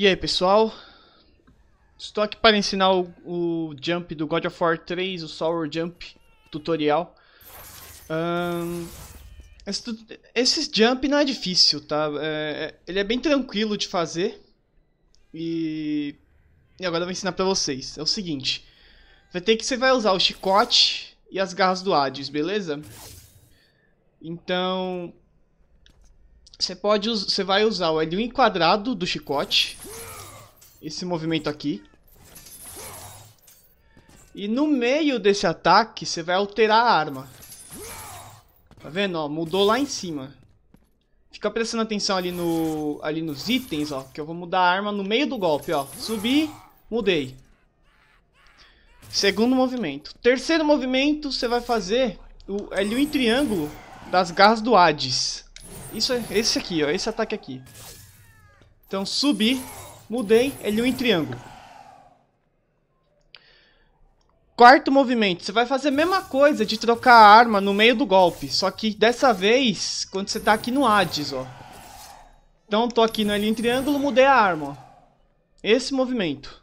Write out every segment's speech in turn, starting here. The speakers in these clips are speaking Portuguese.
E aí pessoal, estou aqui para ensinar o, o, jump do God of War 3, o Sour Jump tutorial. Um, esse, esse, jump não é difícil, tá? É, é, ele é bem tranquilo de fazer. E, e agora eu vou ensinar para vocês. É o seguinte, vai ter que você vai usar o chicote e as garras do Hades, beleza? Então, você pode, você vai usar o L1 quadrado do chicote. Esse movimento aqui. E no meio desse ataque, você vai alterar a arma. Tá vendo? Ó, mudou lá em cima. Fica prestando atenção ali, no, ali nos itens, ó. Que eu vou mudar a arma no meio do golpe, ó. Subi, mudei. Segundo movimento. Terceiro movimento, você vai fazer o L1 triângulo das garras do Hades. Isso é esse aqui, ó, esse ataque aqui. Então subi, mudei, ele em é triângulo. Quarto movimento, você vai fazer a mesma coisa de trocar a arma no meio do golpe, só que dessa vez, quando você tá aqui no Hades, ó. Então tô aqui no L em triângulo, mudei a arma, ó. Esse movimento.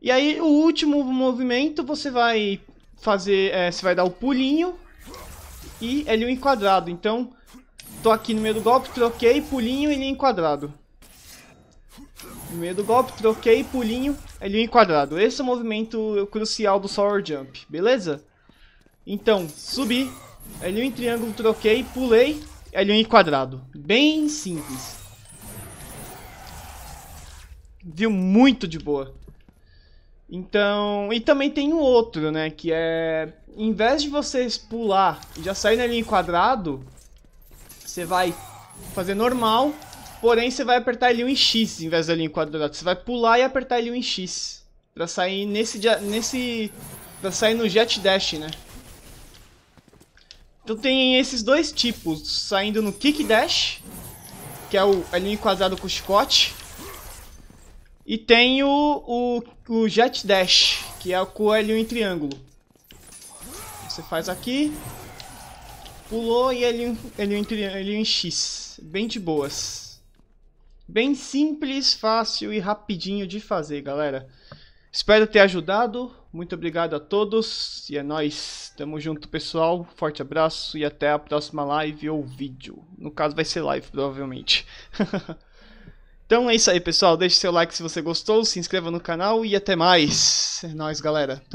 E aí o último movimento você vai fazer, é, você vai dar o pulinho e é L1 enquadrado. Então, tô aqui no meio do golpe, troquei, pulinho e L1 enquadrado. No meio do golpe, troquei, pulinho, é L1 enquadrado. Esse é o movimento crucial do Sour Jump, beleza? Então, subi, é L1 em triângulo, troquei, pulei, L1 enquadrado. Bem simples. Viu muito de boa. Então, e também tem o outro, né, que é em vez de vocês pular e já sair na linha quadrado, você vai fazer normal, porém você vai apertar ele em X em vez da linha quadrado. Você vai pular e apertar ele em X para sair nesse nesse para sair no jet dash, né? Então tem esses dois tipos, saindo no kick dash, que é o a linha quadrado com o chicote, e tem o, o, o Jet Dash, que é o coelho em triângulo. Você faz aqui, pulou e ele, ele, ele, ele é em X. Bem de boas. Bem simples, fácil e rapidinho de fazer, galera. Espero ter ajudado. Muito obrigado a todos e é nóis. Tamo junto, pessoal. Forte abraço e até a próxima live ou vídeo. No caso, vai ser live, provavelmente. Então é isso aí, pessoal. Deixe seu like se você gostou, se inscreva no canal e até mais. É nóis, galera. Tamo